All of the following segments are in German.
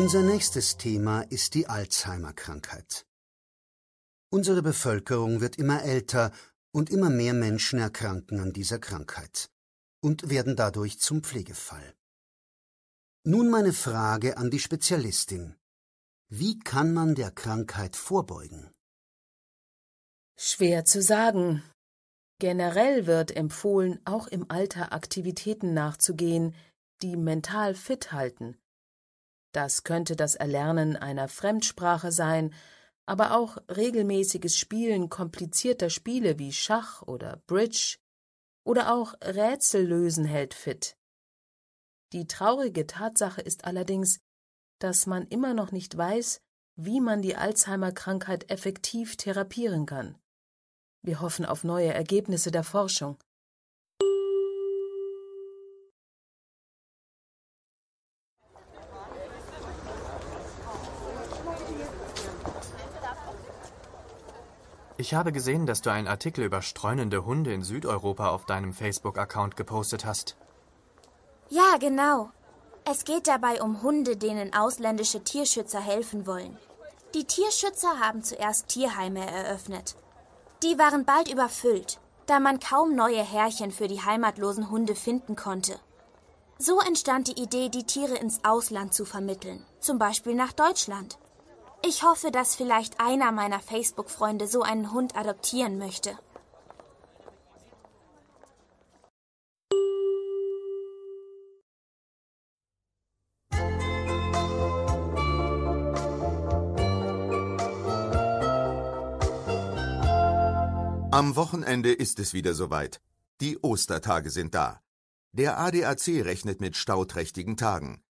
Unser nächstes Thema ist die Alzheimer-Krankheit. Unsere Bevölkerung wird immer älter und immer mehr Menschen erkranken an dieser Krankheit und werden dadurch zum Pflegefall. Nun meine Frage an die Spezialistin. Wie kann man der Krankheit vorbeugen? Schwer zu sagen. Generell wird empfohlen, auch im Alter Aktivitäten nachzugehen, die mental fit halten, das könnte das Erlernen einer Fremdsprache sein, aber auch regelmäßiges Spielen komplizierter Spiele wie Schach oder Bridge oder auch Rätsellösen hält fit. Die traurige Tatsache ist allerdings, dass man immer noch nicht weiß, wie man die Alzheimer-Krankheit effektiv therapieren kann. Wir hoffen auf neue Ergebnisse der Forschung. Ich habe gesehen, dass du einen Artikel über streunende Hunde in Südeuropa auf deinem Facebook-Account gepostet hast. Ja, genau. Es geht dabei um Hunde, denen ausländische Tierschützer helfen wollen. Die Tierschützer haben zuerst Tierheime eröffnet. Die waren bald überfüllt, da man kaum neue Härchen für die heimatlosen Hunde finden konnte. So entstand die Idee, die Tiere ins Ausland zu vermitteln, zum Beispiel nach Deutschland. Ich hoffe, dass vielleicht einer meiner Facebook-Freunde so einen Hund adoptieren möchte. Am Wochenende ist es wieder soweit. Die Ostertage sind da. Der ADAC rechnet mit stauträchtigen Tagen.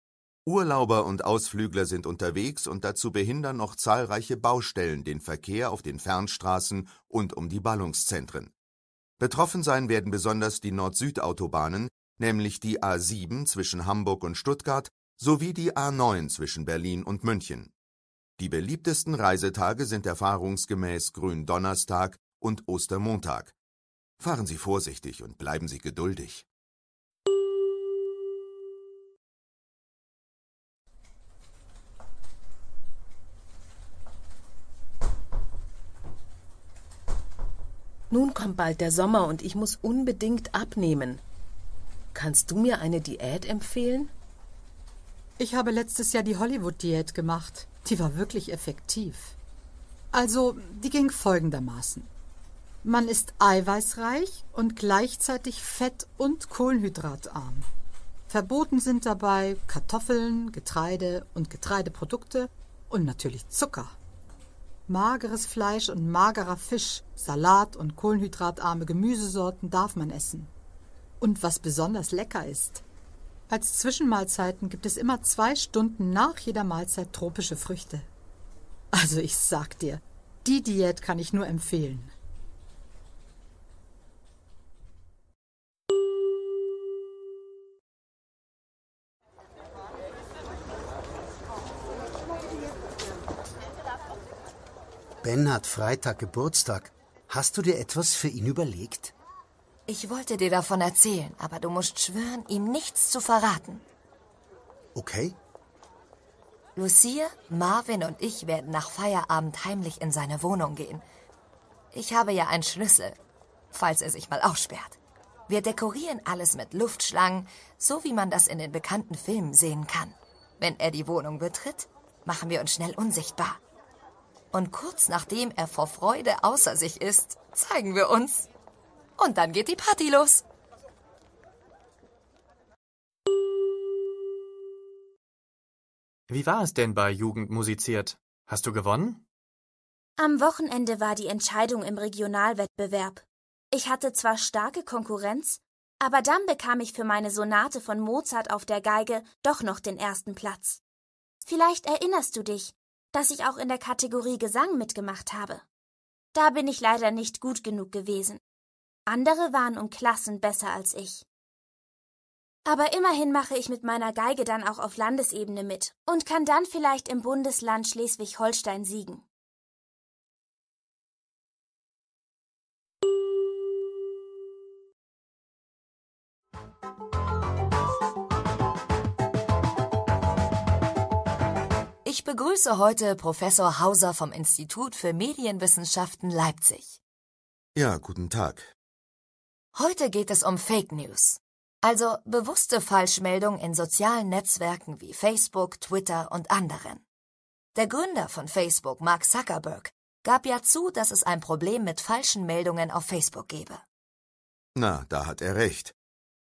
Urlauber und Ausflügler sind unterwegs und dazu behindern noch zahlreiche Baustellen den Verkehr auf den Fernstraßen und um die Ballungszentren. Betroffen sein werden besonders die Nord-Süd-Autobahnen, nämlich die A7 zwischen Hamburg und Stuttgart sowie die A9 zwischen Berlin und München. Die beliebtesten Reisetage sind erfahrungsgemäß Gründonnerstag und Ostermontag. Fahren Sie vorsichtig und bleiben Sie geduldig. Nun kommt bald der Sommer und ich muss unbedingt abnehmen. Kannst du mir eine Diät empfehlen? Ich habe letztes Jahr die Hollywood-Diät gemacht. Die war wirklich effektiv. Also, die ging folgendermaßen. Man ist eiweißreich und gleichzeitig fett- und kohlenhydratarm. Verboten sind dabei Kartoffeln, Getreide und Getreideprodukte und natürlich Zucker. Mageres Fleisch und magerer Fisch, Salat und kohlenhydratarme Gemüsesorten darf man essen. Und was besonders lecker ist. Als Zwischenmahlzeiten gibt es immer zwei Stunden nach jeder Mahlzeit tropische Früchte. Also ich sag dir, die Diät kann ich nur empfehlen. Ben hat Freitag Geburtstag. Hast du dir etwas für ihn überlegt? Ich wollte dir davon erzählen, aber du musst schwören, ihm nichts zu verraten. Okay. Lucia, Marvin und ich werden nach Feierabend heimlich in seine Wohnung gehen. Ich habe ja einen Schlüssel, falls er sich mal aufsperrt. Wir dekorieren alles mit Luftschlangen, so wie man das in den bekannten Filmen sehen kann. Wenn er die Wohnung betritt, machen wir uns schnell unsichtbar. Und kurz nachdem er vor Freude außer sich ist, zeigen wir uns. Und dann geht die Party los. Wie war es denn bei Jugend musiziert? Hast du gewonnen? Am Wochenende war die Entscheidung im Regionalwettbewerb. Ich hatte zwar starke Konkurrenz, aber dann bekam ich für meine Sonate von Mozart auf der Geige doch noch den ersten Platz. Vielleicht erinnerst du dich, dass ich auch in der Kategorie Gesang mitgemacht habe. Da bin ich leider nicht gut genug gewesen. Andere waren um Klassen besser als ich. Aber immerhin mache ich mit meiner Geige dann auch auf Landesebene mit und kann dann vielleicht im Bundesland Schleswig-Holstein siegen. begrüße heute Professor Hauser vom Institut für Medienwissenschaften Leipzig. Ja, guten Tag. Heute geht es um Fake News, also bewusste Falschmeldung in sozialen Netzwerken wie Facebook, Twitter und anderen. Der Gründer von Facebook, Mark Zuckerberg, gab ja zu, dass es ein Problem mit falschen Meldungen auf Facebook gebe. Na, da hat er recht.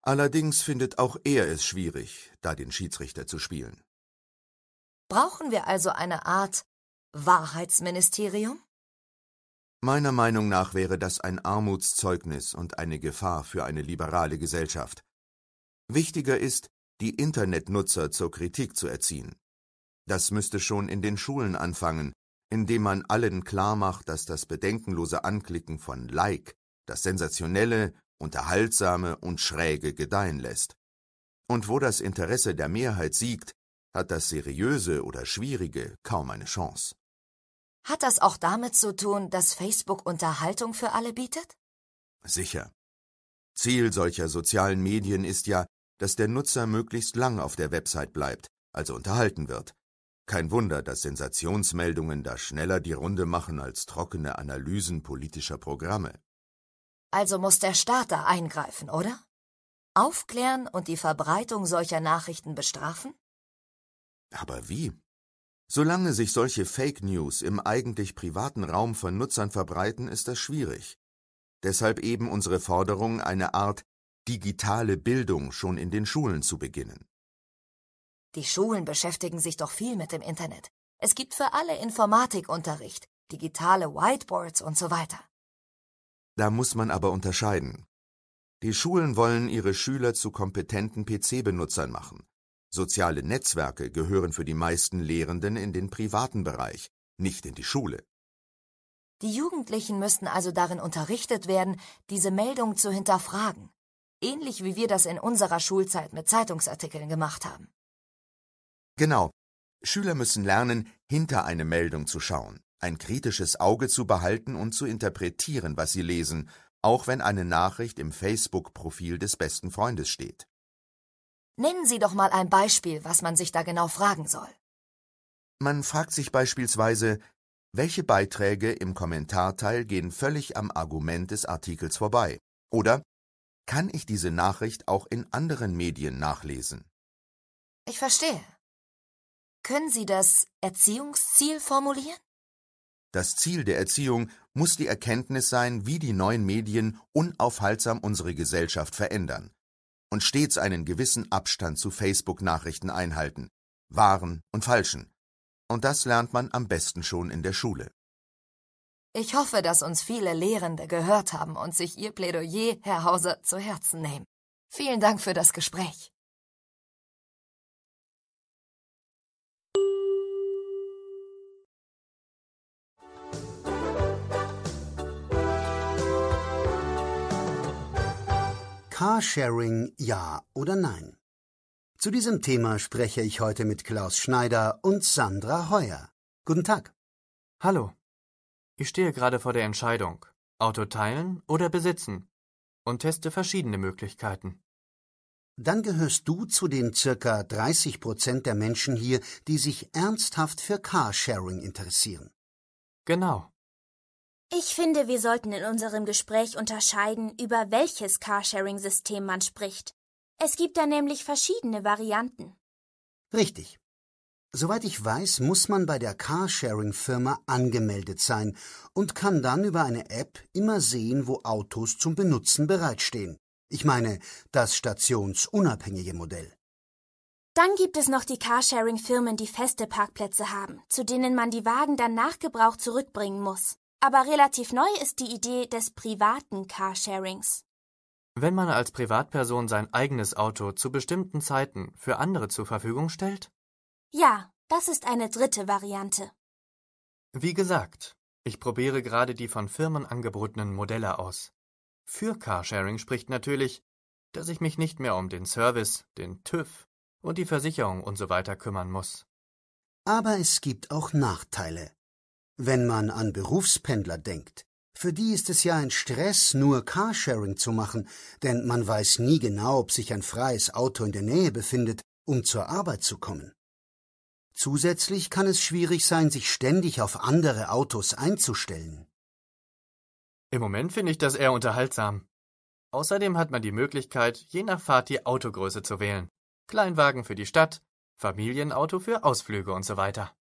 Allerdings findet auch er es schwierig, da den Schiedsrichter zu spielen. Brauchen wir also eine Art Wahrheitsministerium? Meiner Meinung nach wäre das ein Armutszeugnis und eine Gefahr für eine liberale Gesellschaft. Wichtiger ist, die Internetnutzer zur Kritik zu erziehen. Das müsste schon in den Schulen anfangen, indem man allen klarmacht, dass das bedenkenlose Anklicken von Like das Sensationelle, Unterhaltsame und Schräge gedeihen lässt. Und wo das Interesse der Mehrheit siegt, hat das Seriöse oder Schwierige kaum eine Chance. Hat das auch damit zu tun, dass Facebook Unterhaltung für alle bietet? Sicher. Ziel solcher sozialen Medien ist ja, dass der Nutzer möglichst lang auf der Website bleibt, also unterhalten wird. Kein Wunder, dass Sensationsmeldungen da schneller die Runde machen als trockene Analysen politischer Programme. Also muss der Staat da eingreifen, oder? Aufklären und die Verbreitung solcher Nachrichten bestrafen? Aber wie? Solange sich solche Fake News im eigentlich privaten Raum von Nutzern verbreiten, ist das schwierig. Deshalb eben unsere Forderung, eine Art digitale Bildung schon in den Schulen zu beginnen. Die Schulen beschäftigen sich doch viel mit dem Internet. Es gibt für alle Informatikunterricht, digitale Whiteboards und so weiter. Da muss man aber unterscheiden. Die Schulen wollen ihre Schüler zu kompetenten PC-Benutzern machen. Soziale Netzwerke gehören für die meisten Lehrenden in den privaten Bereich, nicht in die Schule. Die Jugendlichen müssten also darin unterrichtet werden, diese Meldung zu hinterfragen, ähnlich wie wir das in unserer Schulzeit mit Zeitungsartikeln gemacht haben. Genau. Schüler müssen lernen, hinter eine Meldung zu schauen, ein kritisches Auge zu behalten und zu interpretieren, was sie lesen, auch wenn eine Nachricht im Facebook-Profil des besten Freundes steht. Nennen Sie doch mal ein Beispiel, was man sich da genau fragen soll. Man fragt sich beispielsweise, welche Beiträge im Kommentarteil gehen völlig am Argument des Artikels vorbei? Oder kann ich diese Nachricht auch in anderen Medien nachlesen? Ich verstehe. Können Sie das Erziehungsziel formulieren? Das Ziel der Erziehung muss die Erkenntnis sein, wie die neuen Medien unaufhaltsam unsere Gesellschaft verändern und stets einen gewissen Abstand zu Facebook-Nachrichten einhalten, wahren und falschen. Und das lernt man am besten schon in der Schule. Ich hoffe, dass uns viele Lehrende gehört haben und sich Ihr Plädoyer, Herr Hauser, zu Herzen nehmen. Vielen Dank für das Gespräch. Carsharing ja oder nein? Zu diesem Thema spreche ich heute mit Klaus Schneider und Sandra Heuer. Guten Tag. Hallo. Ich stehe gerade vor der Entscheidung, Auto teilen oder besitzen und teste verschiedene Möglichkeiten. Dann gehörst du zu den circa 30 Prozent der Menschen hier, die sich ernsthaft für Carsharing interessieren. Genau. Ich finde, wir sollten in unserem Gespräch unterscheiden, über welches Carsharing-System man spricht. Es gibt da nämlich verschiedene Varianten. Richtig. Soweit ich weiß, muss man bei der Carsharing-Firma angemeldet sein und kann dann über eine App immer sehen, wo Autos zum Benutzen bereitstehen. Ich meine, das stationsunabhängige Modell. Dann gibt es noch die Carsharing-Firmen, die feste Parkplätze haben, zu denen man die Wagen dann nach Gebrauch zurückbringen muss aber relativ neu ist die Idee des privaten Carsharings. Wenn man als Privatperson sein eigenes Auto zu bestimmten Zeiten für andere zur Verfügung stellt? Ja, das ist eine dritte Variante. Wie gesagt, ich probiere gerade die von Firmen angebotenen Modelle aus. Für Carsharing spricht natürlich, dass ich mich nicht mehr um den Service, den TÜV und die Versicherung usw. So kümmern muss. Aber es gibt auch Nachteile. Wenn man an Berufspendler denkt, für die ist es ja ein Stress, nur Carsharing zu machen, denn man weiß nie genau, ob sich ein freies Auto in der Nähe befindet, um zur Arbeit zu kommen. Zusätzlich kann es schwierig sein, sich ständig auf andere Autos einzustellen. Im Moment finde ich das eher unterhaltsam. Außerdem hat man die Möglichkeit, je nach Fahrt die Autogröße zu wählen. Kleinwagen für die Stadt, Familienauto für Ausflüge und so weiter.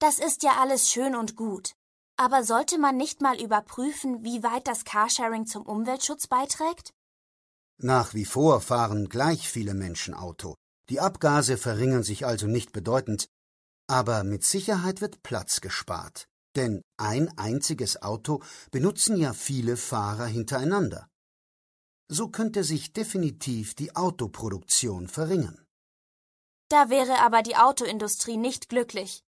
Das ist ja alles schön und gut. Aber sollte man nicht mal überprüfen, wie weit das Carsharing zum Umweltschutz beiträgt? Nach wie vor fahren gleich viele Menschen Auto. Die Abgase verringern sich also nicht bedeutend, aber mit Sicherheit wird Platz gespart. Denn ein einziges Auto benutzen ja viele Fahrer hintereinander. So könnte sich definitiv die Autoproduktion verringern. Da wäre aber die Autoindustrie nicht glücklich.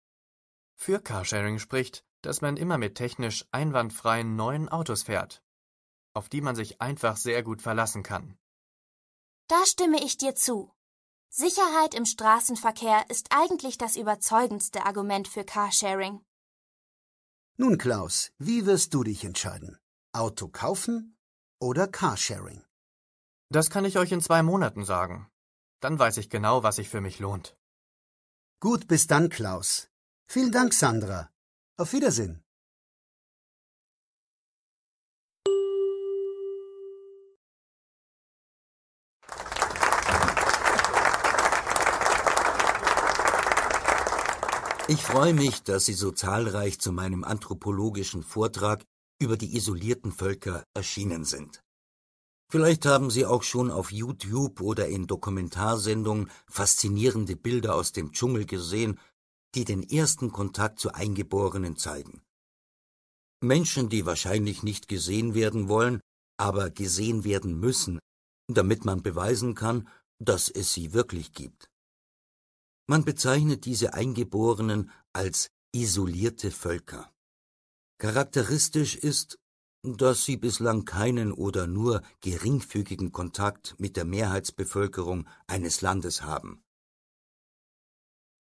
Für Carsharing spricht, dass man immer mit technisch einwandfreien neuen Autos fährt, auf die man sich einfach sehr gut verlassen kann. Da stimme ich dir zu. Sicherheit im Straßenverkehr ist eigentlich das überzeugendste Argument für Carsharing. Nun, Klaus, wie wirst du dich entscheiden? Auto kaufen oder Carsharing? Das kann ich euch in zwei Monaten sagen. Dann weiß ich genau, was sich für mich lohnt. Gut, bis dann, Klaus. Vielen Dank, Sandra. Auf Wiedersehen. Ich freue mich, dass Sie so zahlreich zu meinem anthropologischen Vortrag über die isolierten Völker erschienen sind. Vielleicht haben Sie auch schon auf YouTube oder in Dokumentarsendungen faszinierende Bilder aus dem Dschungel gesehen die den ersten Kontakt zu Eingeborenen zeigen. Menschen, die wahrscheinlich nicht gesehen werden wollen, aber gesehen werden müssen, damit man beweisen kann, dass es sie wirklich gibt. Man bezeichnet diese Eingeborenen als isolierte Völker. Charakteristisch ist, dass sie bislang keinen oder nur geringfügigen Kontakt mit der Mehrheitsbevölkerung eines Landes haben.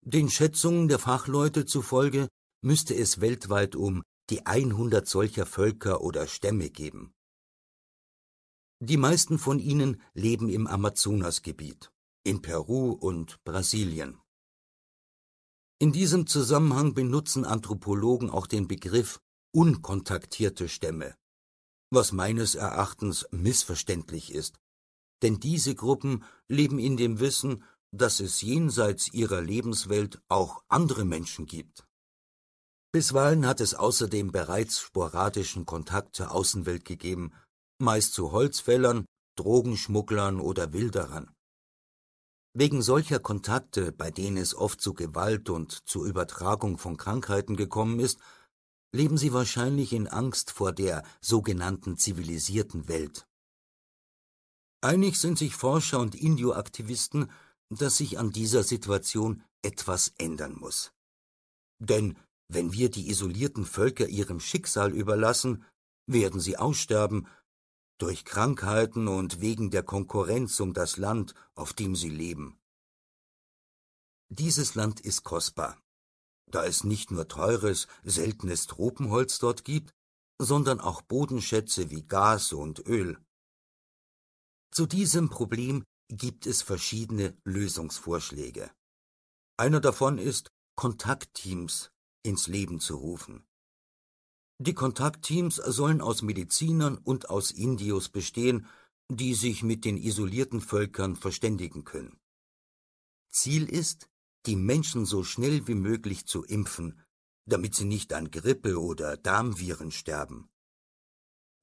Den Schätzungen der Fachleute zufolge müsste es weltweit um die 100 solcher Völker oder Stämme geben. Die meisten von ihnen leben im Amazonasgebiet, in Peru und Brasilien. In diesem Zusammenhang benutzen Anthropologen auch den Begriff unkontaktierte Stämme, was meines Erachtens missverständlich ist, denn diese Gruppen leben in dem Wissen, dass es jenseits ihrer Lebenswelt auch andere Menschen gibt. Bisweilen hat es außerdem bereits sporadischen Kontakt zur Außenwelt gegeben, meist zu Holzfällern, Drogenschmugglern oder Wilderern. Wegen solcher Kontakte, bei denen es oft zu Gewalt und zur Übertragung von Krankheiten gekommen ist, leben sie wahrscheinlich in Angst vor der sogenannten zivilisierten Welt. Einig sind sich Forscher und Indio-Aktivisten, dass sich an dieser Situation etwas ändern muss. Denn wenn wir die isolierten Völker ihrem Schicksal überlassen, werden sie aussterben, durch Krankheiten und wegen der Konkurrenz um das Land, auf dem sie leben. Dieses Land ist kostbar, da es nicht nur teures, seltenes Tropenholz dort gibt, sondern auch Bodenschätze wie Gas und Öl. Zu diesem Problem gibt es verschiedene Lösungsvorschläge. Einer davon ist, Kontaktteams ins Leben zu rufen. Die Kontaktteams sollen aus Medizinern und aus Indios bestehen, die sich mit den isolierten Völkern verständigen können. Ziel ist, die Menschen so schnell wie möglich zu impfen, damit sie nicht an Grippe oder Darmviren sterben.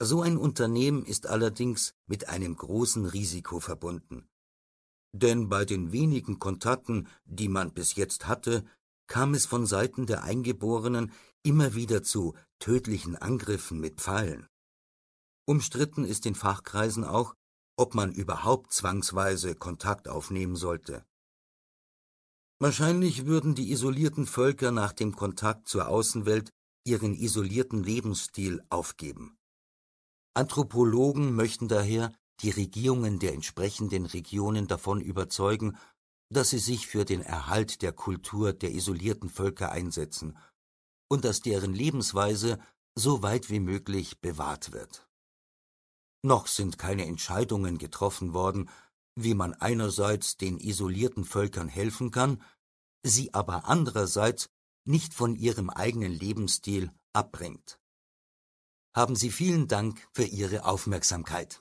So ein Unternehmen ist allerdings mit einem großen Risiko verbunden denn bei den wenigen Kontakten, die man bis jetzt hatte, kam es von Seiten der Eingeborenen immer wieder zu tödlichen Angriffen mit Pfeilen. Umstritten ist in Fachkreisen auch, ob man überhaupt zwangsweise Kontakt aufnehmen sollte. Wahrscheinlich würden die isolierten Völker nach dem Kontakt zur Außenwelt ihren isolierten Lebensstil aufgeben. Anthropologen möchten daher die Regierungen der entsprechenden Regionen davon überzeugen, dass sie sich für den Erhalt der Kultur der isolierten Völker einsetzen und dass deren Lebensweise so weit wie möglich bewahrt wird. Noch sind keine Entscheidungen getroffen worden, wie man einerseits den isolierten Völkern helfen kann, sie aber andererseits nicht von ihrem eigenen Lebensstil abbringt. Haben Sie vielen Dank für Ihre Aufmerksamkeit.